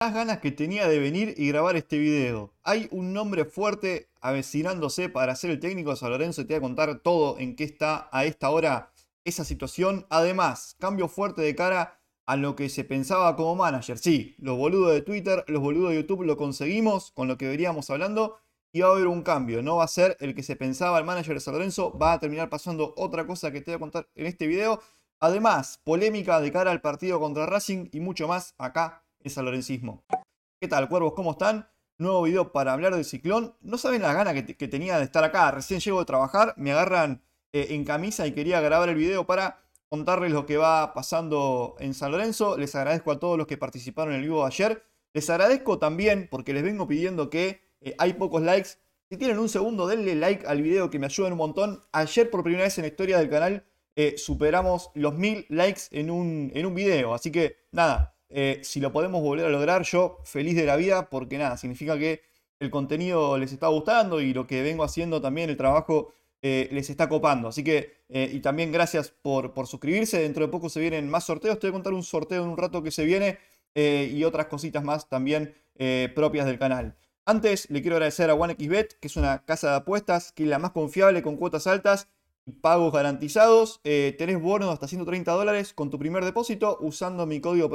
las ganas que tenía de venir y grabar este video. Hay un nombre fuerte avecinándose para ser el técnico de San Lorenzo y te voy a contar todo en qué está a esta hora esa situación. Además, cambio fuerte de cara a lo que se pensaba como manager. Sí, los boludos de Twitter, los boludos de YouTube lo conseguimos con lo que veríamos hablando y va a haber un cambio. No va a ser el que se pensaba el manager de San Lorenzo, va a terminar pasando otra cosa que te voy a contar en este video. Además, polémica de cara al partido contra Racing y mucho más acá San Lorencismo. ¿Qué tal, cuervos? ¿Cómo están? Nuevo video para hablar del ciclón. No saben la gana que, tenía de estar acá. Recién llego de trabajar, me agarran eh, en camisa y quería grabar el video para contarles lo que va pasando en San Lorenzo. Les agradezco a todos los que participaron en el vivo ayer. Les agradezco también porque les vengo pidiendo que eh, hay pocos likes. Si tienen un segundo, denle like al video que me ayudan un montón. Ayer por primera vez en la historia del canal eh, superamos los mil likes en un, en un video. Así que nada, eh, si lo podemos volver a lograr, yo feliz de la vida, porque nada, significa que el contenido les está gustando y lo que vengo haciendo también, el trabajo eh, les está copando. Así que, eh, y también gracias por, por, suscribirse. Dentro de poco se vienen más sorteos. Te voy a contar un sorteo en un rato que se viene y otras cositas más también propias del canal. Antes, le quiero agradecer a OneXBet, que es una casa de apuestas, que es la más confiable con cuotas altas pagos garantizados. Eh, tenés bonos hasta 130 dólares con tu primer depósito usando mi código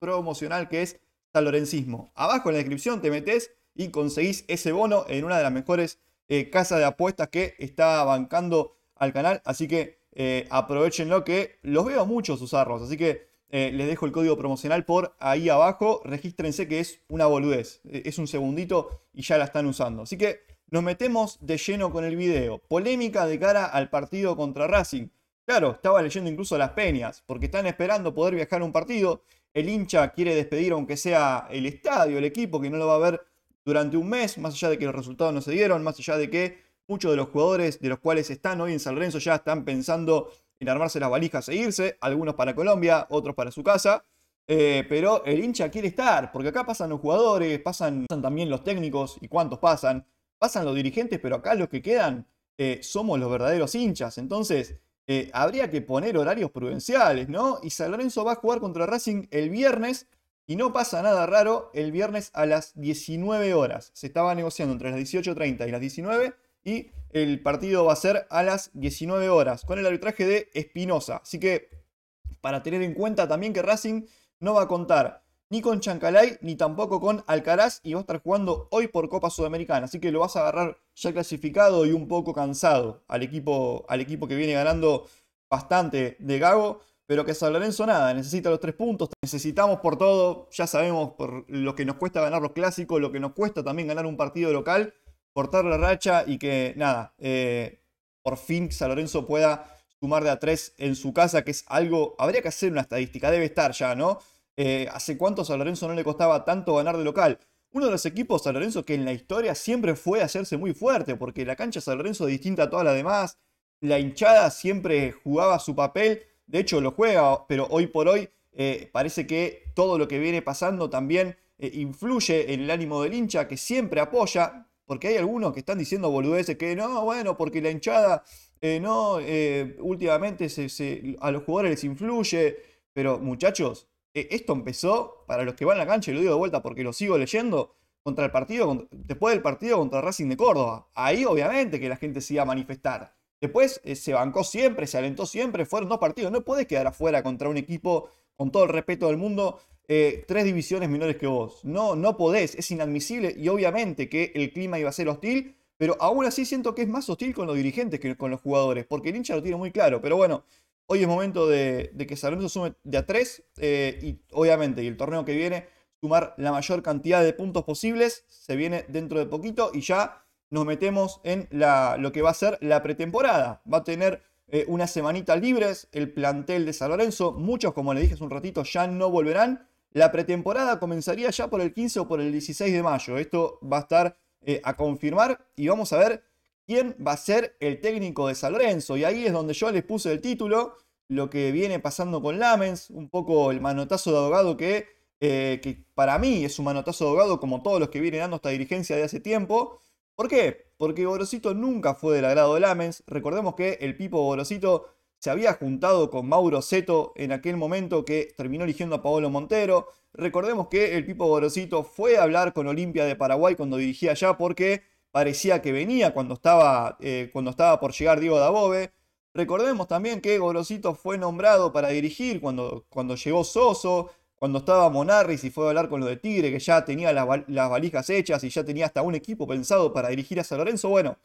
promocional que es TALORENCISMO Abajo en la descripción te metes y conseguís ese bono en una de las mejores eh, casas de apuestas que está bancando al canal. Así que eh, aprovechenlo que los veo muchos usarlos. Así que les dejo el código promocional por ahí abajo. Regístrense que es una boludez. E, es un segundito y ya la están usando. Así que nos metemos de lleno con el video. Polémica de cara al partido contra Racing. Claro, estaba leyendo incluso las peñas, porque están esperando poder viajar a un partido. El hincha quiere despedir, aunque sea el estadio, el equipo, que no lo va a ver durante un mes, más allá de que los resultados no se dieron, más allá de que muchos de los jugadores de los cuales están hoy en San Lorenzo ya están pensando en armarse las valijas e irse, algunos para Colombia, otros para su casa. Eh, pero el hincha quiere estar, porque acá pasan los jugadores, pasan, pasan también los técnicos, y cuántos pasan pasan los dirigentes, pero acá los que quedan eh, somos los verdaderos hinchas. Entonces, eh, habría que poner horarios prudenciales, ¿no? Y San Lorenzo va a jugar contra Racing el viernes. Y no pasa nada raro el viernes a las 19 horas. Se estaba negociando entre las 18.30 y las 19 y el partido va a ser a las 19 horas con el arbitraje de Espinosa. Así que para tener en cuenta también que Racing no va a contar ni con Chancalay, ni tampoco con Alcaraz, y va a estar jugando hoy por Copa Sudamericana. Así que lo vas a agarrar ya clasificado y un poco cansado al equipo, al equipo que viene ganando bastante de Gago. Pero que San Lorenzo nada, necesita los tres puntos, necesitamos por todo, ya sabemos por lo que nos cuesta ganar los clásicos, lo que nos cuesta también ganar un partido local, cortar la racha y que nada, eh, por fin San Lorenzo pueda sumar de a tres en su casa, que es algo, habría que hacer una estadística, debe estar ya, ¿no? Eh, ¿Hace cuánto a San Lorenzo no le costaba tanto ganar de local? Uno de los equipos San Lorenzo que en la historia siempre fue hacerse muy fuerte, porque la cancha San Lorenzo es distinta a todas las demás, la hinchada siempre jugaba su papel, de hecho lo juega, pero hoy por hoy eh, parece que todo lo que viene pasando también eh, influye en el ánimo del hincha, que siempre apoya, porque hay algunos que están diciendo boludeces que no, bueno, porque la hinchada no, últimamente a los jugadores les influye, pero muchachos, eh, esto empezó, para los que van a la cancha, y lo digo de vuelta porque lo sigo leyendo, contra el partido, después del partido contra Racing de Córdoba. Ahí obviamente que la gente se iba a manifestar. Después eh, se bancó siempre, se alentó siempre, fueron dos partidos. No podés quedar afuera contra un equipo, con todo el respeto del mundo, eh, tres divisiones menores que vos. No, no podés, es inadmisible y obviamente que el clima iba a ser hostil pero aún así siento que es más hostil con los dirigentes que con los jugadores, porque el hincha lo tiene muy claro. Pero bueno, hoy es momento de, que San Lorenzo sume de a tres eh, y obviamente, y el torneo que viene, sumar la mayor cantidad de puntos posibles. Se viene dentro de poquito y ya nos metemos en la, lo que va a ser la pretemporada. Va a tener eh, unas semanitas libres el plantel de San Lorenzo. Muchos, como le dije hace un ratito, ya no volverán. La pretemporada comenzaría ya por el 15 o por el 16 de mayo. Esto va a estar eh, a confirmar y vamos a ver quién va a ser el técnico de San Lorenzo. Y ahí es donde yo les puse el título, lo que viene pasando con Lamens, un poco el manotazo de abogado que, eh, que para mí es un manotazo de abogado como todos los que vienen dando esta dirigencia de hace tiempo. ¿Por qué? Porque Gorosito nunca fue del agrado de Lamens. Recordemos que el Pipo Gorosito se había juntado con Mauro Seto en aquel momento que terminó eligiendo a Paolo Montero. Recordemos que el Pipo Gorosito fue a hablar con Olimpia de Paraguay cuando dirigía allá porque parecía que venía cuando estaba, eh, cuando estaba por llegar Diego Dabove. Recordemos también que Gorosito fue nombrado para dirigir cuando, cuando llegó Soso, cuando estaba Monarris y fue a hablar con lo de Tigre, que ya tenía las, las valijas hechas y ya tenía hasta un equipo pensado para dirigir a San Lorenzo. Bueno,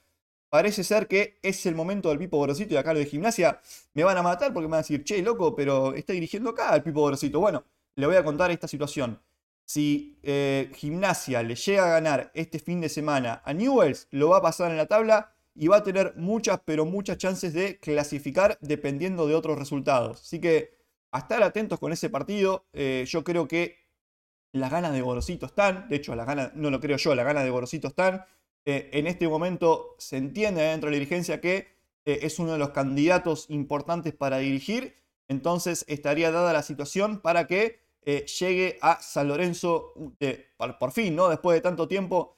parece ser que es el momento del Pipo Gorosito y acá lo de gimnasia me van a matar porque me van a decir, che, loco, pero está dirigiendo acá al Pipo Gorosito. Bueno, le voy a contar esta situación. Si eh, gimnasia le llega a ganar este fin de semana a Newells, lo va a pasar en la tabla y va a tener muchas, pero muchas chances de clasificar dependiendo de otros resultados. Así que a estar atentos con ese partido, eh, yo creo que las ganas de Gorosito están, de hecho las ganas, no lo creo yo, las ganas de Gorosito están, eh, en este momento se entiende dentro de la dirigencia que eh, es uno de los candidatos importantes para dirigir, entonces estaría dada la situación para que eh, llegue a San Lorenzo por, fin, ¿no? Después de tanto tiempo,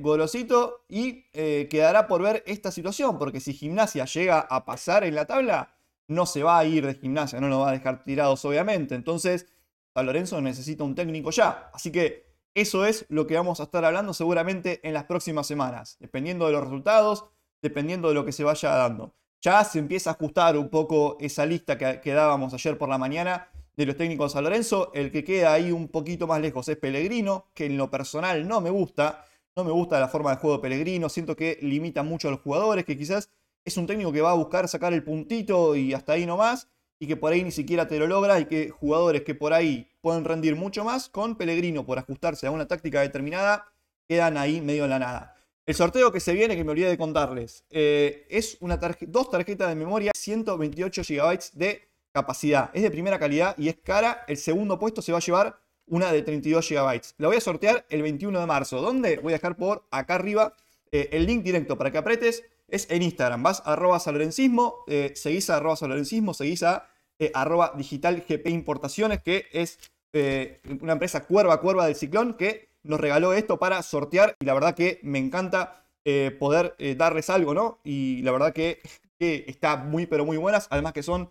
golosito y quedará por ver esta situación, porque si Gimnasia llega a pasar en la tabla, no se va a ir de Gimnasia, no lo va a dejar tirados, obviamente. Entonces, San Lorenzo necesita un técnico ya. Así que eso es lo que vamos a estar hablando seguramente en las próximas semanas, dependiendo de los resultados, dependiendo de lo que se vaya dando. Ya se empieza a ajustar un poco esa lista que, dábamos ayer por la mañana de los técnicos de San Lorenzo. El que queda ahí un poquito más lejos es Pellegrino, que en lo personal no me gusta. No me gusta la forma de juego de Pellegrino. Siento que limita mucho a los jugadores, que quizás es un técnico que va a buscar sacar el puntito y hasta ahí nomás, y que por ahí ni siquiera te lo logra, y que jugadores que por ahí pueden rendir mucho más. Con Pellegrino por ajustarse a una táctica determinada, quedan ahí medio en la nada. El sorteo que se viene, que me olvidé de contarles, eh, es una dos tarjetas de memoria, 128 GB de capacidad. Es de primera calidad y es cara. El segundo puesto se va a llevar una de 32 GB. La voy a sortear el 21 de marzo. ¿Dónde? Voy a dejar por acá arriba eh, el link directo para que apretes. Es en Instagram. Vas a arroba salorencismo, eh, seguís a seguís a digital gp importaciones, que es eh, una empresa cuerva, cuerva del ciclón, que nos regaló esto para sortear y la verdad que me encanta eh, poder eh, darles algo, ¿no? Y la verdad que, que, está muy, pero muy buenas, además que son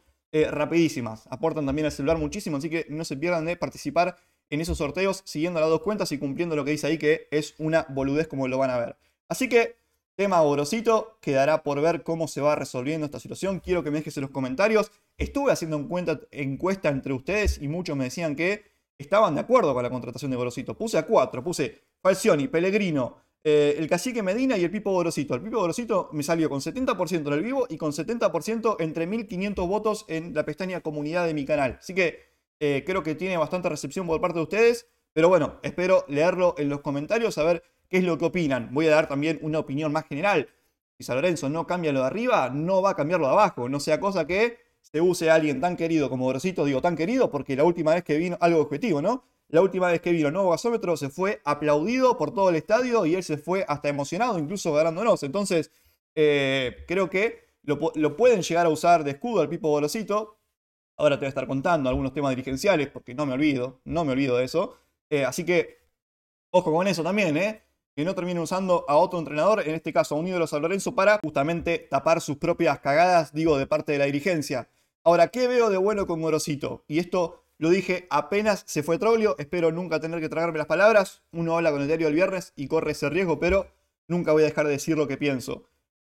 rapidísimas, aportan también al celular muchísimo, así que no se pierdan de participar en esos sorteos siguiendo las dos cuentas y cumpliendo lo que dice ahí, que es una boludez como lo van a ver. Así que Tema borosito, quedará por ver cómo se va resolviendo esta situación. Quiero que me dejes en los comentarios. Estuve haciendo encuesta, encuesta entre ustedes y muchos me decían que estaban de acuerdo con la contratación de Borosito. Puse a cuatro, puse Falcioni, Pellegrino, eh, el cacique Medina y el Pipo Borosito. El Pipo Borosito me salió con 70% en el vivo y con 70% entre 1500 votos en la pestaña comunidad de mi canal. Así que eh, creo que tiene bastante recepción por parte de ustedes. Pero bueno, espero leerlo en los comentarios, a ver qué es lo que opinan. Voy a dar también una opinión más general. Si San Lorenzo no cambia lo de arriba, no va a cambiar lo de abajo. No sea cosa que se use a alguien tan querido como Borosito. digo tan querido, porque la última vez que vino, algo objetivo, ¿no? La última vez que vino nuevo gasómetro se fue aplaudido por todo el estadio y él se fue hasta emocionado, incluso ganándonos. Entonces, eh, creo que lo, pueden llegar a usar de escudo al Pipo Borosito. Ahora te voy a estar contando algunos temas dirigenciales, porque no me olvido, no me olvido de eso. Eh, así que, ojo con eso también, ¿eh? que no terminen usando a otro entrenador, en este caso a un ídolo San Lorenzo, para justamente tapar sus propias cagadas, digo, de parte de la dirigencia. Ahora, ¿qué veo de bueno con Gorosito? Y esto lo dije apenas se fue Trolio. espero nunca tener que tragarme las palabras. Uno habla con el diario el viernes y corre ese riesgo, pero nunca voy a dejar de decir lo que pienso.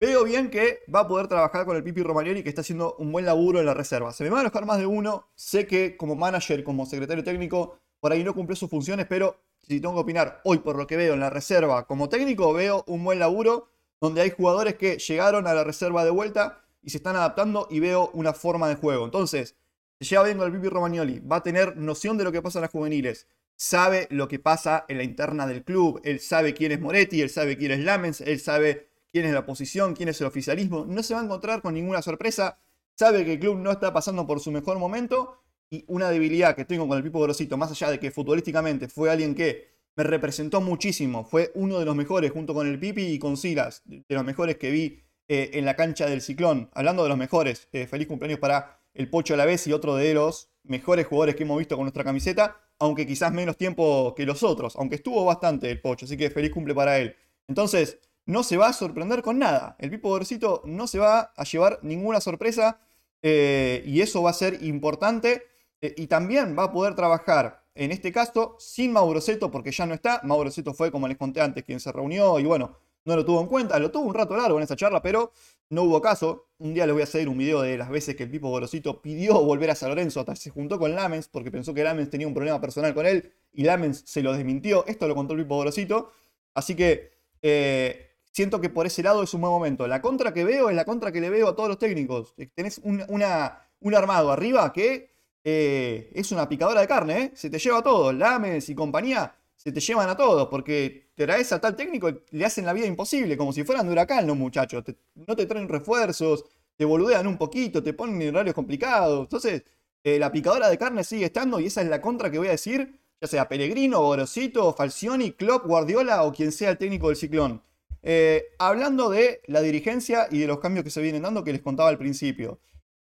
Veo bien que va a poder trabajar con el Pipi Romagnoli, que está haciendo un buen laburo en la reserva. Se me van a enojar más de uno. Sé que como manager, como secretario técnico, por ahí no cumplió sus funciones, pero si tengo que opinar hoy por lo que veo en la reserva como técnico, veo un buen laburo donde hay jugadores que llegaron a la reserva de vuelta y se están adaptando y veo una forma de juego. Entonces, ya vengo el Pipi Romagnoli, va a tener noción de lo que pasa en las juveniles, sabe lo que pasa en la interna del club, él sabe quién es Moretti, él sabe quién es Lamens, él sabe quién es la posición, quién es el oficialismo, no se va a encontrar con ninguna sorpresa, sabe que el club no está pasando por su mejor momento y una debilidad que tengo con el Pipo Gorosito, más allá de que futbolísticamente fue alguien que me representó muchísimo, fue uno de los mejores junto con el Pipi y con Silas, de los mejores que vi eh, en la cancha del Ciclón. Hablando de los mejores, eh, feliz cumpleaños para el Pocho a la vez y otro de los mejores jugadores que hemos visto con nuestra camiseta, aunque quizás menos tiempo que los otros, aunque estuvo bastante el Pocho, así que feliz cumple para él. Entonces, no se va a sorprender con nada. El Pipo Gorosito no se va a llevar ninguna sorpresa eh, y eso va a ser importante eh, y también va a poder trabajar, en este caso, sin Mauro Seto, porque ya no está. Mauro Seto fue, como les conté antes, quien se reunió y bueno, no lo tuvo en cuenta. Lo tuvo un rato largo en esa charla, pero no hubo caso. Un día les voy a hacer un video de las veces que el Pipo Gorosito pidió volver a San Lorenzo, hasta se juntó con Lamens, porque pensó que Lamens tenía un problema personal con él, y Lamens se lo desmintió. Esto lo contó el Pipo Gorosito. Así que eh, siento que por ese lado es un buen momento. La contra que veo es la contra que le veo a todos los técnicos. Tenés una, un armado arriba que eh, es una picadora de carne, ¿eh? Se te lleva a todos, Lames y compañía se te llevan a todos porque te traes a tal técnico y le hacen la vida imposible, como si fueran de huracán los muchachos. no te traen refuerzos, te boludean un poquito, te ponen en horarios complicados. Entonces, eh, la picadora de carne sigue estando y esa es la contra que voy a decir, ya sea Peregrino, Gorosito, Falcioni, Klopp, Guardiola o quien sea el técnico del ciclón. hablando de la dirigencia y de los cambios que se vienen dando que les contaba al principio.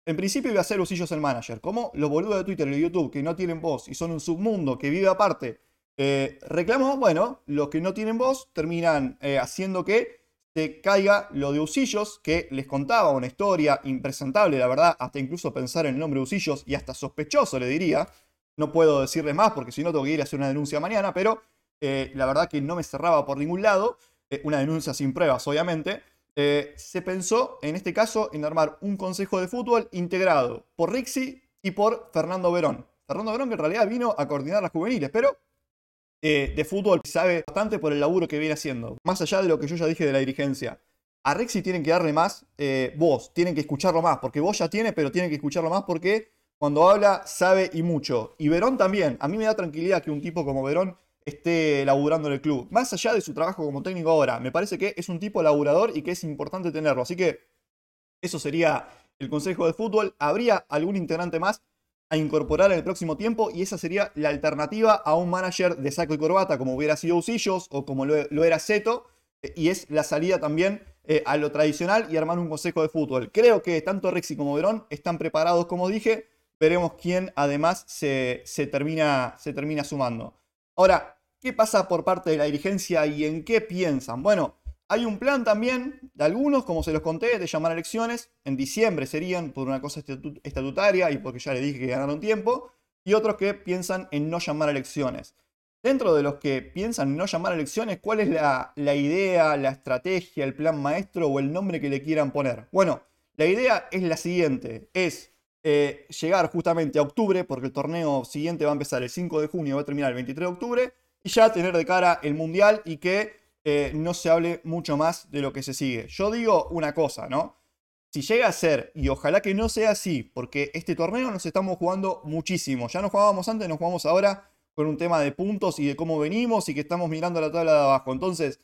En principio iba a ser Usillos el manager. Como los boludos de Twitter y de YouTube que no tienen voz y son un submundo que vive aparte, eh, reclamo, bueno, los que no tienen voz terminan eh, haciendo que se caiga lo de Usillos, que les contaba una historia impresentable, la verdad, hasta incluso pensar en el nombre de Usillos y hasta sospechoso le diría. No puedo decirles más porque si no tengo que ir a hacer una denuncia mañana, pero eh, la verdad que no me cerraba por ningún lado. una denuncia sin pruebas, obviamente. Eh, se pensó en este caso en armar un consejo de fútbol integrado por Rixi y por Fernando Verón. Fernando Verón que en realidad vino a coordinar las juveniles, pero eh, de fútbol sabe bastante por el laburo que viene haciendo. Más allá de lo que yo ya dije de la dirigencia. A Rixi tienen que darle más eh, voz, tienen que escucharlo más, porque vos ya tiene, pero tienen que escucharlo más porque cuando habla sabe y mucho. Y Verón también. A mí me da tranquilidad que un tipo como Verón esté laburando en el club. Más allá de su trabajo como técnico ahora, me parece que es un tipo laburador y que es importante tenerlo. Así que eso sería el consejo de fútbol. Habría algún integrante más a incorporar en el próximo tiempo y esa sería la alternativa a un manager de saco y corbata, como hubiera sido Usillos o como lo, era Seto. Eh, y es la salida también eh, a lo tradicional y armar un consejo de fútbol. Creo que tanto Rexy como Verón están preparados, como dije. Veremos quién además se, termina, se termina sumando. Ahora, ¿Qué pasa por parte de la dirigencia y en qué piensan? Bueno, hay un plan también de algunos, como se los conté, de llamar a elecciones. En diciembre serían por una cosa estatutaria y porque ya les dije que ganaron tiempo. Y otros que piensan en no llamar a elecciones. Dentro de los que piensan en no llamar a elecciones, ¿cuál es la, idea, la estrategia, el plan maestro o el nombre que le quieran poner? Bueno, la idea es la siguiente. Es eh, llegar justamente a octubre, porque el torneo siguiente va a empezar el 5 de junio y va a terminar el 23 de octubre y ya tener de cara el Mundial y que eh, no se hable mucho más de lo que se sigue. Yo digo una cosa, ¿no? Si llega a ser, y ojalá que no sea así, porque este torneo nos estamos jugando muchísimo. Ya nos jugábamos antes, nos jugamos ahora con un tema de puntos y de cómo venimos y que estamos mirando la tabla de abajo. Entonces,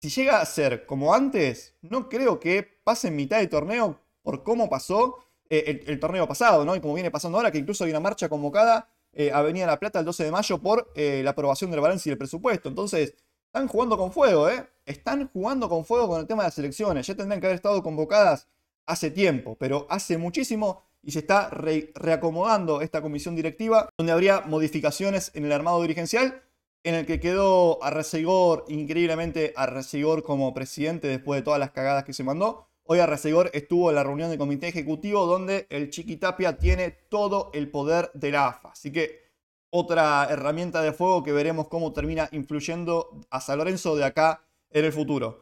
si llega a ser como antes, no creo que pase en mitad de torneo por cómo pasó eh, el, torneo pasado, ¿no? Y como viene pasando ahora, que incluso hay una marcha convocada eh, Avenida La Plata el 12 de mayo por eh, la aprobación del balance y el presupuesto. Entonces, están jugando con fuego, ¿eh? Están jugando con fuego con el tema de las elecciones. Ya tendrían que haber estado convocadas hace tiempo, pero hace muchísimo y se está reacomodando esta comisión directiva donde habría modificaciones en el armado dirigencial en el que quedó Arrecigor, increíblemente Arrecigor como presidente después de todas las cagadas que se mandó. Hoy Arrasegor estuvo en la reunión del comité ejecutivo donde el Chiquitapia tiene todo el poder de la AFA. Así que otra herramienta de fuego que veremos cómo termina influyendo a San Lorenzo de acá en el futuro.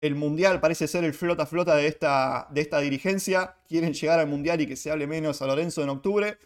El Mundial parece ser el flota flota de esta, de esta dirigencia. Quieren llegar al Mundial y que se hable menos a Lorenzo en octubre.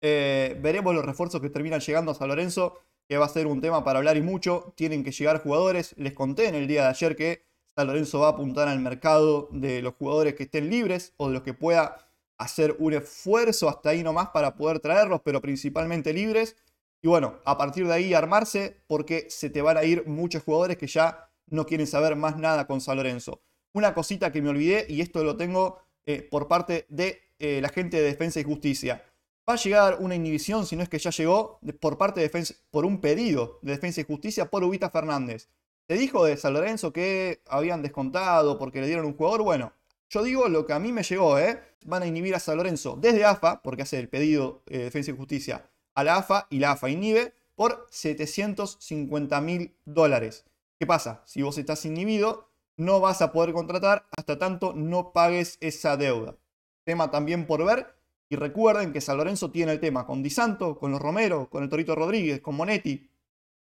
Eh, veremos los refuerzos que terminan llegando a San Lorenzo, que va a ser un tema para hablar y mucho. Tienen que llegar jugadores. Les conté en el día de ayer que San Lorenzo va a apuntar al mercado de los jugadores que estén libres o de los que pueda hacer un esfuerzo hasta ahí nomás para poder traerlos, pero principalmente libres. Y bueno, a partir de ahí armarse porque se te van a ir muchos jugadores que ya no quieren saber más nada con San Lorenzo. Una cosita que me olvidé y esto lo tengo eh, por parte de eh, la gente de Defensa y Justicia. Va a llegar una inhibición, si no es que ya llegó, por parte de Defensa, por un pedido de Defensa y Justicia por Ubita Fernández. Se dijo de San Lorenzo que habían descontado porque le dieron un jugador. Bueno, yo digo lo que a mí me llegó, ¿eh? Van a inhibir a San Lorenzo desde AFA, porque hace el pedido eh, de Defensa y Justicia a la AFA y la AFA inhibe por 750 mil dólares. ¿Qué pasa? Si vos estás inhibido, no vas a poder contratar hasta tanto no pagues esa deuda. Tema también por ver. Y recuerden que San Lorenzo tiene el tema con Di Santo, con los Romero, con el Torito Rodríguez, con Monetti,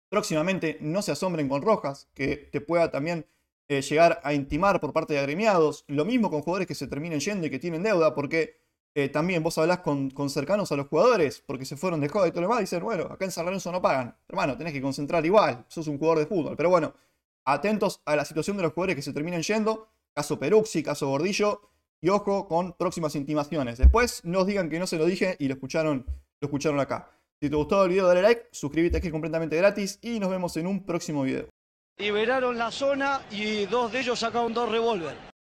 Próximamente no se asombren con Rojas, que te pueda también eh, llegar a intimar por parte de agremiados. Lo mismo con jugadores que se terminen yendo y que tienen deuda, porque eh, también vos hablás con, cercanos a los jugadores, porque se fueron de joda y todo lo demás, y dicen, bueno, acá en San Lorenzo no pagan. Hermano, tenés que concentrar igual, sos un jugador de fútbol. Pero bueno, atentos a la situación de los jugadores que se terminen yendo, caso Peruxi, caso Gordillo, y ojo con próximas intimaciones. Después nos digan que no se lo dije y lo escucharon, lo escucharon acá. Si te gustó el video dale like, suscríbete que es completamente gratis y nos vemos en un próximo video. Liberaron la zona y dos de ellos sacaron dos revólver.